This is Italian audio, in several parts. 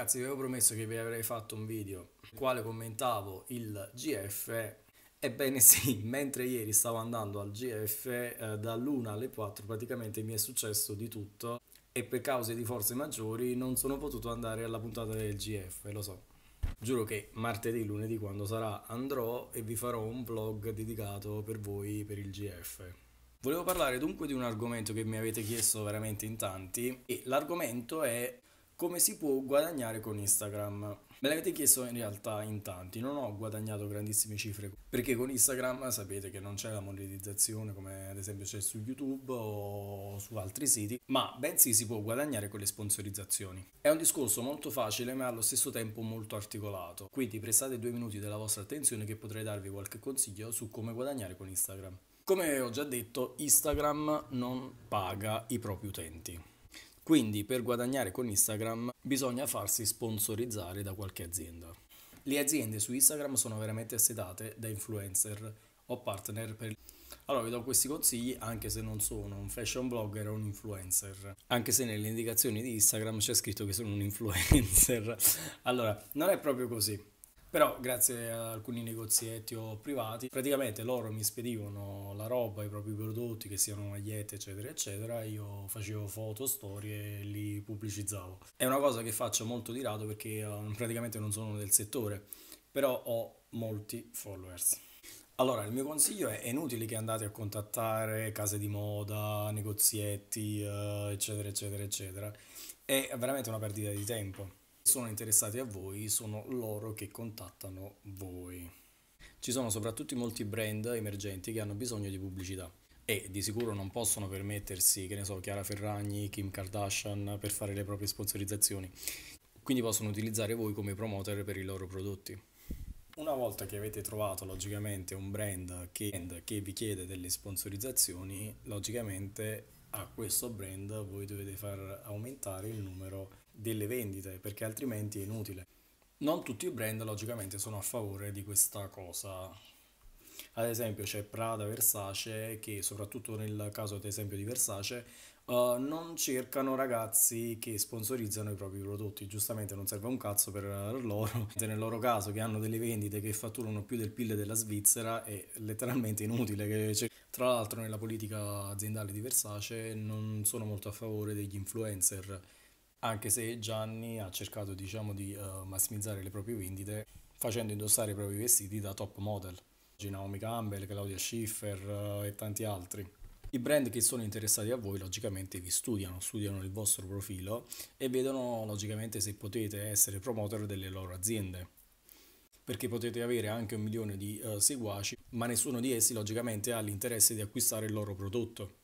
ragazzi vi avevo promesso che vi avrei fatto un video nel quale commentavo il GF Ebbene sì, mentre ieri stavo andando al GF eh, dall'una alle 4 praticamente mi è successo di tutto e per cause di forze maggiori non sono potuto andare alla puntata del GF, lo so. Giuro che martedì, lunedì quando sarà andrò e vi farò un vlog dedicato per voi per il GF. Volevo parlare dunque di un argomento che mi avete chiesto veramente in tanti e l'argomento è come si può guadagnare con Instagram? Me l'avete chiesto in realtà in tanti, non ho guadagnato grandissime cifre perché con Instagram sapete che non c'è la monetizzazione come ad esempio c'è su YouTube o su altri siti, ma bensì si può guadagnare con le sponsorizzazioni. È un discorso molto facile ma allo stesso tempo molto articolato, quindi prestate due minuti della vostra attenzione che potrei darvi qualche consiglio su come guadagnare con Instagram. Come ho già detto, Instagram non paga i propri utenti. Quindi per guadagnare con Instagram bisogna farsi sponsorizzare da qualche azienda. Le aziende su Instagram sono veramente assetate da influencer o partner per... Allora vi do questi consigli anche se non sono un fashion blogger o un influencer, anche se nelle indicazioni di Instagram c'è scritto che sono un influencer. Allora, non è proprio così. Però grazie a alcuni negozietti o privati, praticamente loro mi spedivano la roba, i propri prodotti, che siano magliette, eccetera, eccetera, io facevo foto, storie e li pubblicizzavo. È una cosa che faccio molto di rado perché eh, praticamente non sono del settore, però ho molti followers. Allora, il mio consiglio è, è inutile che andate a contattare case di moda, negozietti, eh, eccetera, eccetera, eccetera. È veramente una perdita di tempo sono interessati a voi, sono loro che contattano voi. Ci sono soprattutto molti brand emergenti che hanno bisogno di pubblicità e di sicuro non possono permettersi, che ne so, Chiara Ferragni, Kim Kardashian per fare le proprie sponsorizzazioni. Quindi possono utilizzare voi come promoter per i loro prodotti. Una volta che avete trovato logicamente un brand che, che vi chiede delle sponsorizzazioni, logicamente a questo brand voi dovete far aumentare il numero delle vendite, perché altrimenti è inutile. Non tutti i brand logicamente sono a favore di questa cosa. Ad esempio c'è Prada, Versace, che soprattutto nel caso ad esempio di Versace, uh, non cercano ragazzi che sponsorizzano i propri prodotti. Giustamente non serve un cazzo per loro. Nel loro caso che hanno delle vendite che fatturano più del PIL della Svizzera è letteralmente inutile che cercano. Tra l'altro nella politica aziendale di Versace non sono molto a favore degli influencer anche se Gianni ha cercato diciamo, di uh, massimizzare le proprie vendite facendo indossare i propri vestiti da top model, Naomi Campbell, Claudia Schiffer uh, e tanti altri. I brand che sono interessati a voi logicamente vi studiano, studiano il vostro profilo e vedono logicamente se potete essere promoter delle loro aziende perché potete avere anche un milione di uh, seguaci, ma nessuno di essi logicamente ha l'interesse di acquistare il loro prodotto.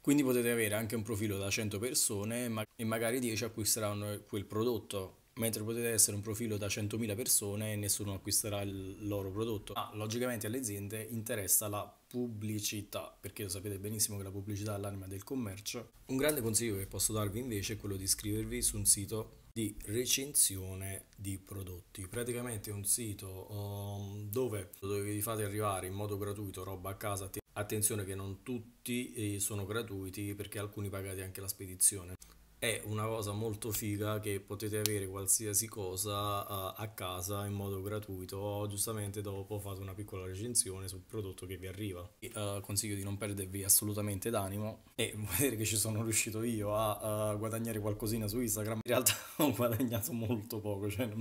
Quindi potete avere anche un profilo da 100 persone e magari 10 acquisteranno quel prodotto, mentre potete essere un profilo da 100.000 persone e nessuno acquisterà il loro prodotto. Ma logicamente alle aziende interessa la pubblicità, perché lo sapete benissimo che la pubblicità è l'anima del commercio. Un grande consiglio che posso darvi invece è quello di iscrivervi su un sito di recensione di prodotti. Praticamente un sito um, dove, dove vi fate arrivare in modo gratuito roba a casa Attenzione che non tutti eh, sono gratuiti perché alcuni pagate anche la spedizione. È una cosa molto figa che potete avere qualsiasi cosa a casa in modo gratuito o giustamente dopo fate una piccola recensione sul prodotto che vi arriva. E, uh, consiglio di non perdervi assolutamente d'animo e vedere che ci sono riuscito io a uh, guadagnare qualcosina su Instagram. In realtà ho guadagnato molto poco, cioè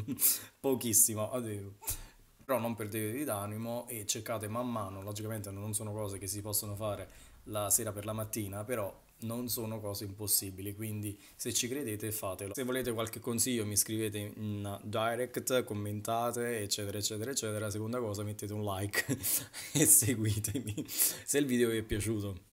pochissimo. Addio però non perdetevi d'animo e cercate man mano, logicamente non sono cose che si possono fare la sera per la mattina, però non sono cose impossibili, quindi se ci credete fatelo. Se volete qualche consiglio mi scrivete in direct, commentate, eccetera, eccetera, eccetera. Seconda cosa mettete un like e seguitemi se il video vi è piaciuto.